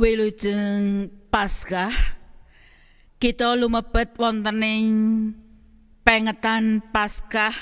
wilujeng Paskah kita lumebet wonten ing pengetan Paskah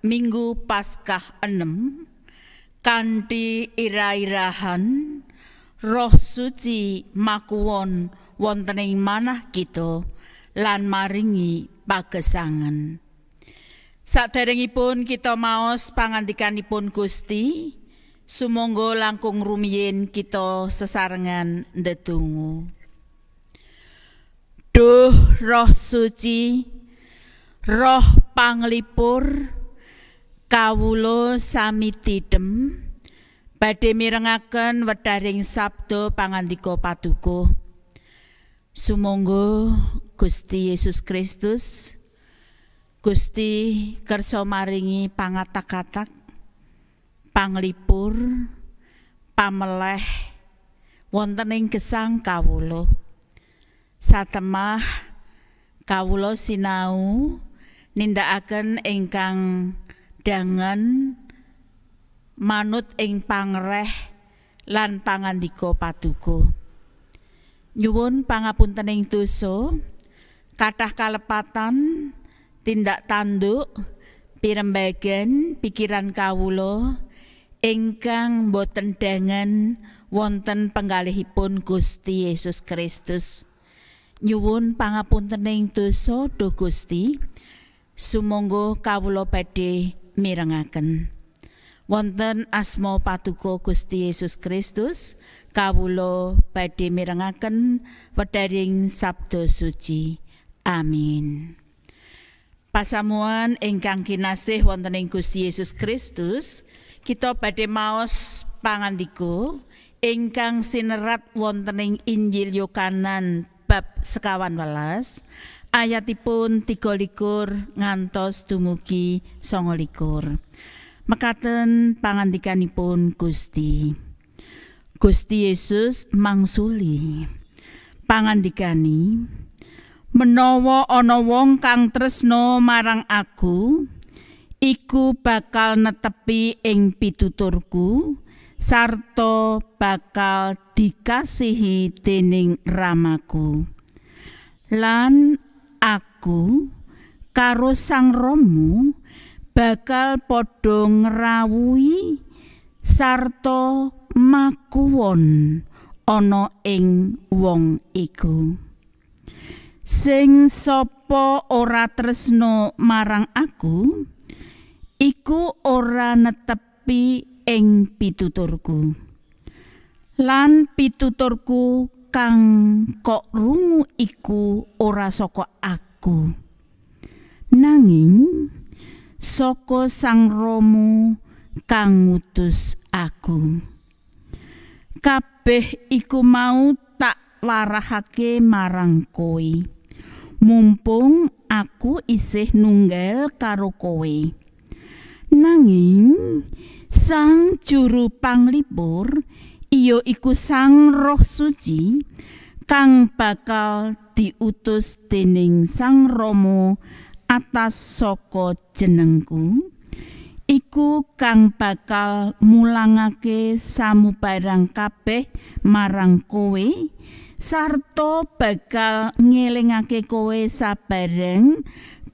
Minggu Paskah 6 kanthi ira-irahan Roh Suci makuwon wonten ing manah kita lan maringi pagesangan. Saderengipun kita maos pangandikanipun Gusti, Sumangga langkung rumiyin kita sesarengan ndedonga. Duh Roh Suci, Roh panglipur kawula sami tidhem badhe mirengaken wedharing sabda pangandika paduka. Sumangga Gusti Yesus Kristus Gusti kersa maringi pangatak-atak panglipur pameleh wonten ing gesang kawula satemah kawula sinau nindakaken ingkang dangan... manut ing pangreh lan pangandika paduka nyuwun pangapunten ing dosa kathah kalepatan tindak tanduk pirembagan pikiran kawula ingkang boten dangan wonten penggalihipun Gusti Yesus Kristus nyuwun pangapuntening dosa do Gusti sumangga kawula badhe mirengaken wonten asma patuko Gusti Yesus Kristus kawula badhe mirengaken wedaring sabdo suci amin pasamuan ingkang kinasih wonten ing Gusti Yesus Kristus kita badhe maos pangandika ingkang sinerat wonten ing Injil Yohanes bab sekawan welas ayatipun 13 ngantos dumugi 19 mekaten pangandikanipun Gusti Gusti Yesus mangsuli pangandikani menawa ana wong kang tresno marang aku iku bakal netepi ing pituturku sarta bakal dikasihi dening ramaku lan aku karo sang romo bakal padha ngrawuhi sarta makuwon ana ing wong iku sing sapa ora tresno marang aku iku ora netepi ing pituturku lan pituturku kang kok rungu iku ora saka aku nanging saka sang romo kang ngutus aku kabeh iku mau tak warahake marang koe mumpung aku isih nunggal karo koe nanging sang juru panglipur iya iku sang roh suci kang bakal diutus dening sang Romo atas soko jenengku iku kang bakal mulangake samu barang kabeh marang kowe sarto bakal ngelingake kowe sabareng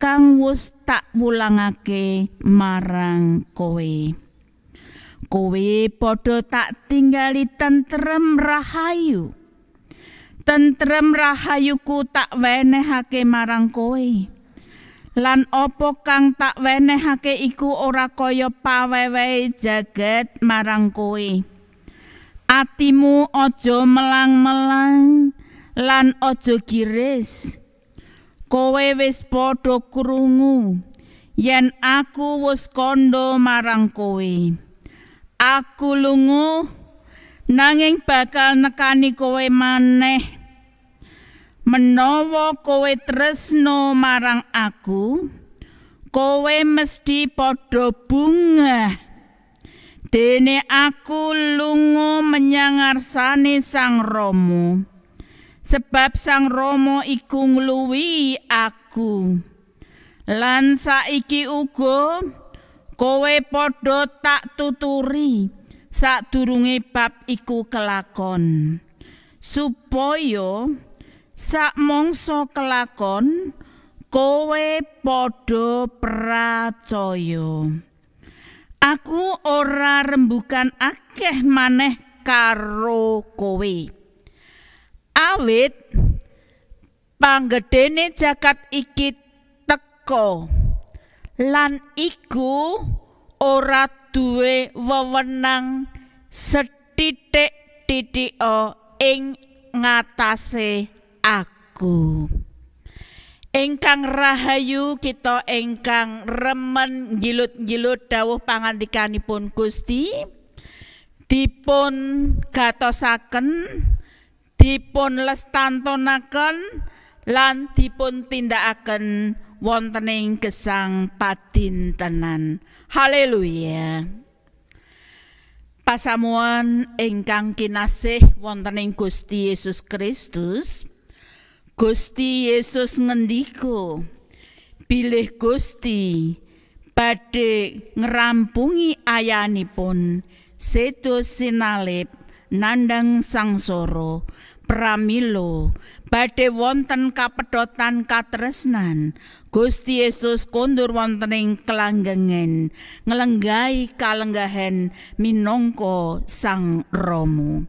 kang wis tak wulangake marang kowe. Kowe padha tak tinggali tentrem rahayu. Tentrem rahayuku tak wenehake marang kowe. Lan apa kang tak wenehake iku ora kaya pawewehe jagat marang kowe. Atimu aja melang-melang lan aja giris. kowe wis podo krungu yen aku wis kandha marang kowe aku lungu, nanging bakal nekani kowe maneh menawa kowe tresno marang aku kowe mesti podo bunga dene aku lungu menyang sane sang romo sebab sang Romo iku ngluwi aku lan iki uga kowe padha tak tuturi sadurunge bab iku kelakon supaya sak mangsa kelakon kowe padha percaya aku ora rembukan akeh maneh karo kowe awit panggedene jagat iki teko lan iku ora duwe wewenang setitik titik eng ngatase aku engkang rahayu kita engkang remen gilut-gilut dawuh pangantikanipun Gusti dipun gatosaken dipun lestantunaken lan dipun tindakaken wontening gesang padintenan haleluya pasamuan engkang kinasih wontening Gusti Yesus Kristus Gusti Yesus ngendiko bilih Gusti badhe ngerampungi ayanipun sedo sinalip nandang sangsara pramilo badhe wonten kapedotan katresnan Gusti Yesus kondur wonten ing kelanggengen ngelenggai kalenggahan minangka Sang Romo.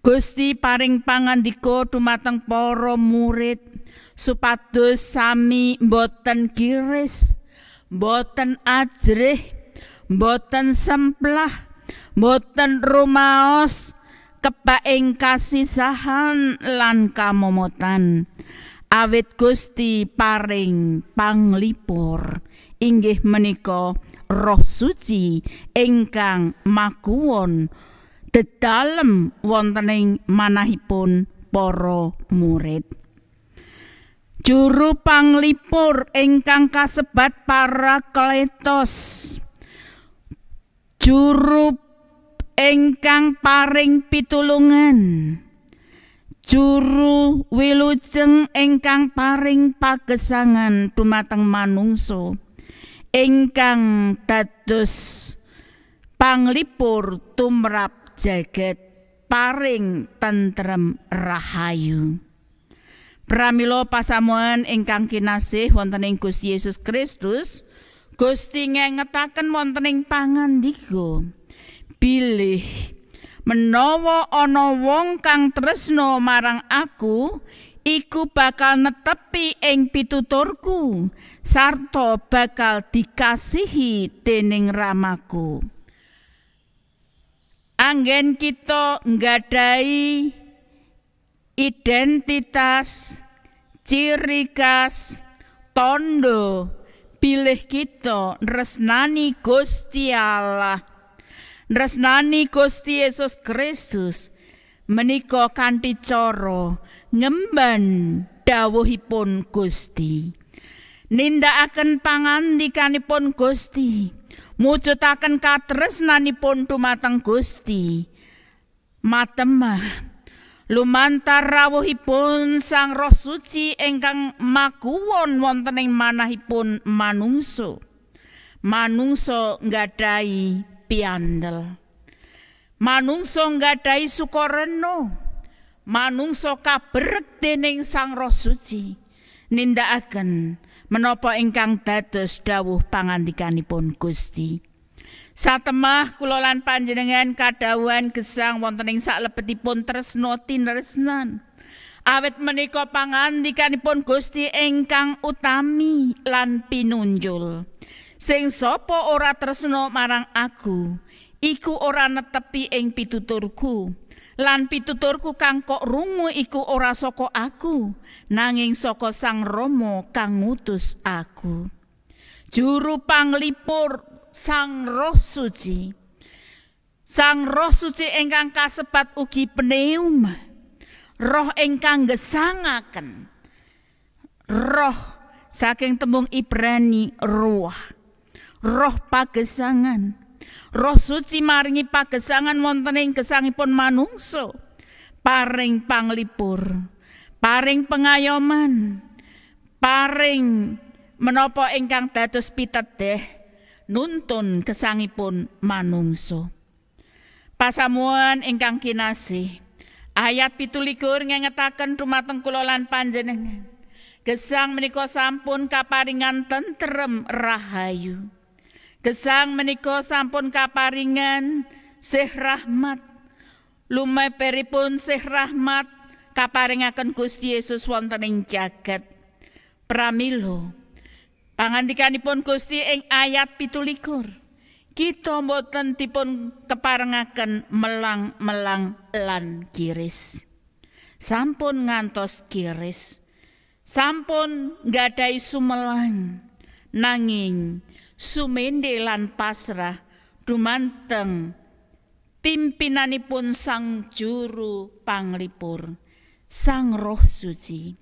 Gusti paring pangandika dumateng para murid supados sami boten kiris boten ajrih boten semplah boten rumaos kepaing kasisahan lan kamomotan Awet Gusti paring panglipur inggih menika roh suci ingkang makuwon dedalem wontening manahipun para murid juru panglipur ingkang kasebat para kletos juru Engkang paring pitulungan juru wilujeng ingkang paring pagesangan dumateng manungso ingkang dados panglipur tumrap jagat paring tentrem rahayu pramila pasamuan ingkang kinasih wonten ing Gusti Yesus Kristus Gusti ngengetaken wonten ing pangandika Bilih menawa ana wong kang tresno marang aku, iku bakal netepi ing pituturku sarta bakal dikasihi dening ramaku anggen kita nggadai identitas ciri khas tondo pilih kita resnani Gusti Allah resnani Gusti Yesus Kristus menika kanthi cara ngemban dawuhipun Gusti nindakaken pangandikanipun Gusti mujudaken katresnanipun dumateng Gusti matemah lumantar rawuhipun Sang Roh Suci ingkang makuwon wonten ing manahipun manungso, Manungso ngadai, piandel. Manungso nggadai sukareno. Manungso kabrek dening Sang Roh Suci. Nindakaken menapa ingkang dados dawuh pangandikanipun Gusti. Satemah kula lan panjenengan kadawuhan gesang wonten ing salebetipun tresna tinresnan. Awit menika pangandikanipun Gusti ingkang utami lan pinunjul. Sing sapa ora tresno marang aku, iku ora netepi ing pituturku. Lan pituturku kang kok rungu iku ora saka aku, nanging saka Sang Rama kang ngutus aku. Juru panglipur Sang Roh Suci. Sang Roh Suci ingkang kasebat ugi pneuma. Roh ingkang gesangaken. Roh saking tembung Ibrani ruah. roh pagesangan. Roh suci maringi pagesangan wonten ing gesangipun manungsa. Paring panglipur, paring pengayoman, paring menapa ingkang dados pitedeh nuntun gesangipun manungsa. Pasamuan ingkang kinasih. Ayat pitulikur ngengetaken dumateng kula lan panjenengan. Gesang menika sampun kaparingan tentrem rahayu. Gesang menika sampun kaparingan sih rahmat. Lumeperipun sih rahmat kaparingaken Gusti Yesus wonten ing jagat. Pramila pangandikanipun Gusti ing ayat pitulikur, Kita mboten dipun keparengaken melang-melang lan kiris. Sampun ngantos kiris. Sampun nggadahi sumelang nanging sumende pasrah dumanteng pimpinanipun sang juru panglipur sang roh suci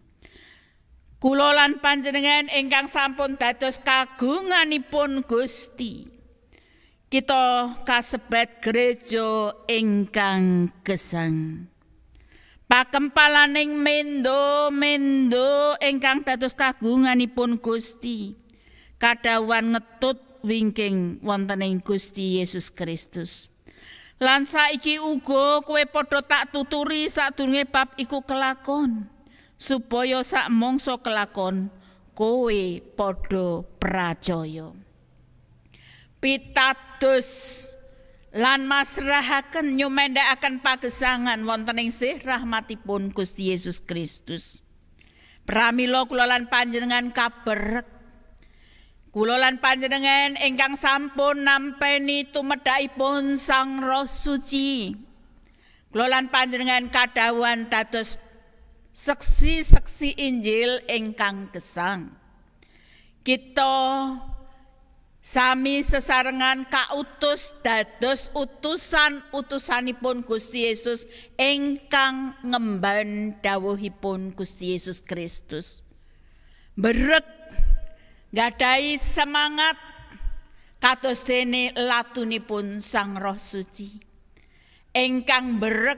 kula lan panjenengan ingkang sampun dados kagunganipun Gusti kita kasebat gereja ingkang gesang pakempalaning mendo mendo ingkang dados kagunganipun Gusti kadawan ngetut wingking wonten Gusti Yesus Kristus. Lan saiki uga kowe padha tak tuturi sadurunge bab iku kelakon, supaya sak mongso kelakon kowe padha pracaya. Pitados lan masrahaken nyumendhakaken pagesangan wonten ing sih rahmatipun Gusti Yesus Kristus. Pramila kula lan panjenengan kaberek Kula panjenengan ingkang sampun nampeni tumedhakipun Sang Roh Suci. Kula panjenengan kadawan dados seksi-seksi Injil ingkang gesang. Kita sami sesarengan kautus dados utusan-utusanipun Gusti Yesus ingkang ngemban dawuhipun Gusti Yesus Kristus. Berek gadai semangat kados dene latunipun Sang Roh Suci engkang berek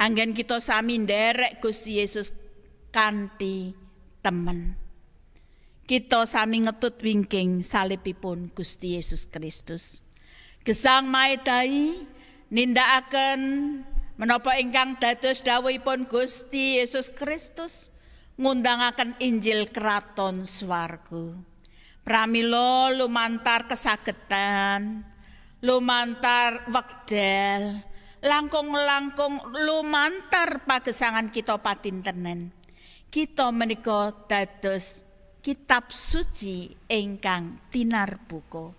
anggen kita sami nderek Gusti Yesus kanthi temen kita sami ngetut wingking salibipun Gusti Yesus Kristus gesang maedai nindakaken menapa ingkang dados dawuhipun Gusti Yesus Kristus ngundangaken Injil kraton swarga. Pramila lumantar kesagetan, lumantar wekdal, langkung-langkung lumantar pagesangan kita patintenen. Kita menika dados kitab suci ingkang tinarbuka,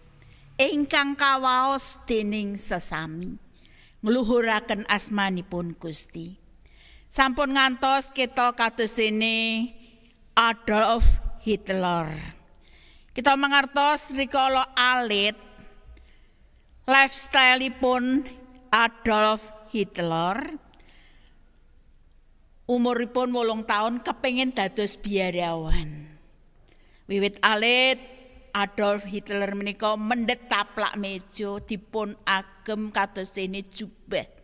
ingkang kawaos dening sesami. Ngluhuraken asmanipun Gusti sampun ngantos kita kados ini Adolf Hitler. Kita mengartos rikala alit lifestyle-ipun Adolf Hitler umur umuripun wolung tahun kepingin dados biarawan. Wiwit alit Adolf Hitler menika mendhet mejo meja dipun agem kados sini jubah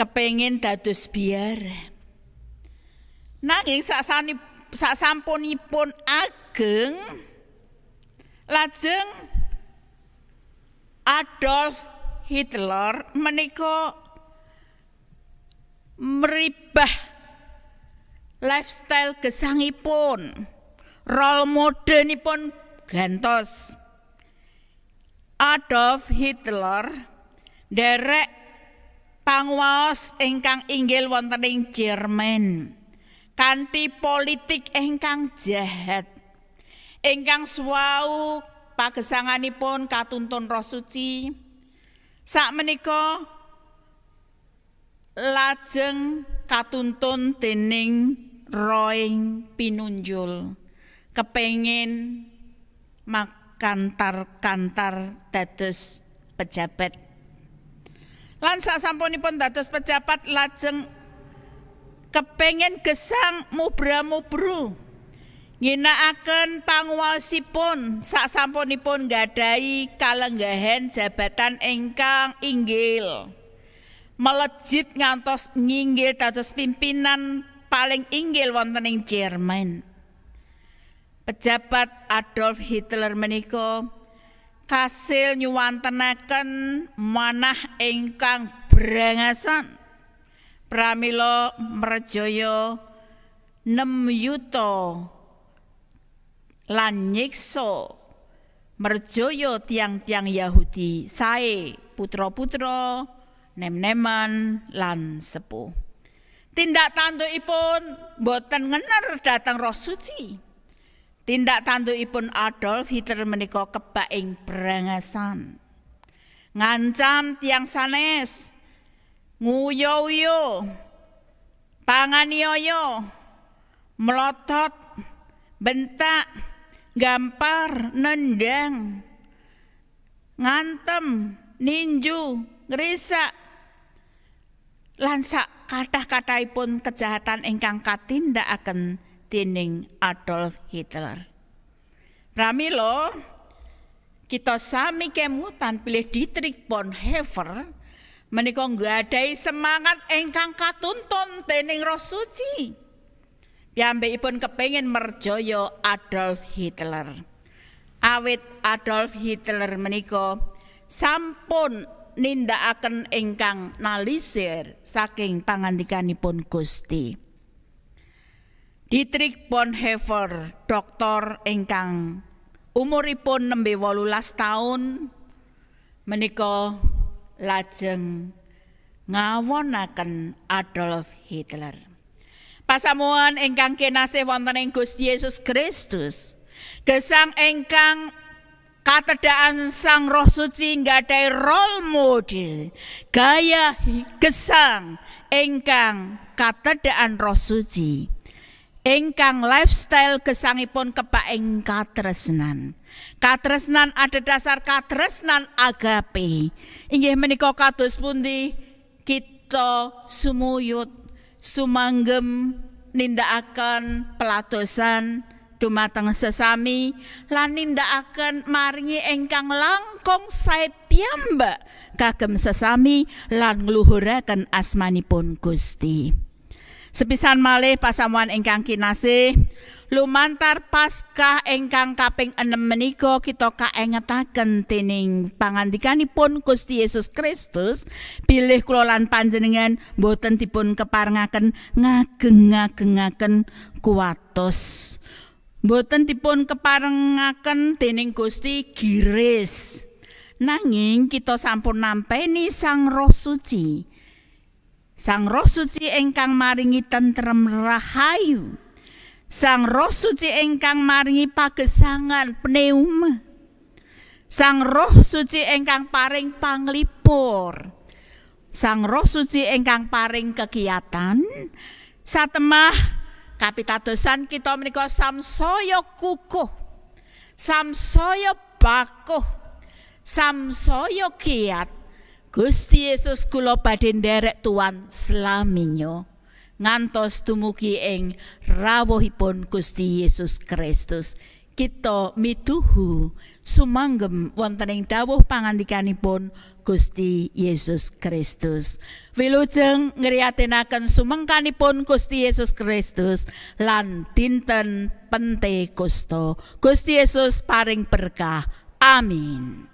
kepengin dados biar Nanging saksani saksampunipun ageng lajeng Adolf Hitler menika meribah lifestyle gesangipun role nipun gantos Adolf Hitler derek panguwaos ingkang inggil wonten ing Jerman kanthi politik ingkang jahat ingkang suwau pagesanganipun katuntun roh suci sakmenika lajeng katuntun dening roing pinunjul kepengin makantar-kantar dados pejabat Lan sasampunipun dados pejabat lajeng kepengen gesang mubra-mubru. Ginakaken panguwasipun sasampunipun gadhahi kalenggahan jabatan ingkang inggil. Melejit ngantos nginggil dados pimpinan paling inggil wonten ing Jerman. Pejabat Adolf Hitler menika kasil nyuwantenaken manah ingkang brengesan pramila merjaya nem yuta lan nyiksa merjaya tiang-tiang Yahudi sae putra-putra nem-neman lan sepuh tindak tandukipun boten ngener datang roh suci Tindak tandukipun Adolf Hitler menika kebak ing brangasan. Ngancam tiang sanes, nguyo-uyo, melotot, bentak, gampar, nendang, ngantem, ninju, ngerisak, lansak kata-kata ipun kejahatan ingkang katindakaken dening Adolf Hitler. Pramilo, kita sami kemutan pilih Dietrich Bonhoeffer menika nggadahi semangat ingkang katuntun dening Roh Suci. Piyambakipun kepengin merjaya Adolf Hitler. Awit Adolf Hitler menika sampun nindakaken ingkang nalisir saking pangandikanipun Gusti. Dietrich Bonhoeffer, doktor ingkang umuripun nembe 18 tahun, menika lajeng ngawonaken Adolf Hitler. Pasamuan ingkang kinasih wonten ing Gusti Yesus Kristus. Gesang ingkang katedaan Sang Roh Suci nggadai role model gaya gesang ingkang katedaan Roh Suci. Engkang lifestyle gesangipun kepaing katresnan. Katresnan ada dasar katresnan agape. Inggih menika kados pundi kita sumuyut sumanggem nindakaken pelatosan dumateng sesami lan nindakaken maringi engkang langkung sae piyambak kagem sesami lan ngluhuraken asmanipun Gusti. Sepisan malih pasamuan ingkang kinase, lumantar Paskah ingkang kaping 6 menika kita kaengetaken tening pangandikanipun Gusti Yesus Kristus Pilih kula lan panjenengan boten dipun keparengaken ngageng-ngagengaken kuatos. Boten dipun keparengaken dening Gusti Giris. Nanging kita sampun nampeni Sang Roh Suci. Sang Roh Suci ingkang maringi tentrem rahayu. Sang Roh Suci ingkang maringi pagesangan pneuma. Sang Roh Suci ingkang paring panglipur. Sang Roh Suci ingkang paring kegiatan satemah kapitadosan kita menika samsaya kukuh. Samsaya bakuh. Samsaya giat. Gusti Yesus kula badhe nderek tuan selaminyo ngantos dumugi ing rawuhipun Gusti Yesus Kristus kita mituhu sumanggem wonten ing dawuh pangandikanipun Gusti Yesus Kristus wilujeng ngriyatenaken sumengkanipun Gusti Yesus Kristus lan dinten Pentekosta Gusti Yesus paring berkah amin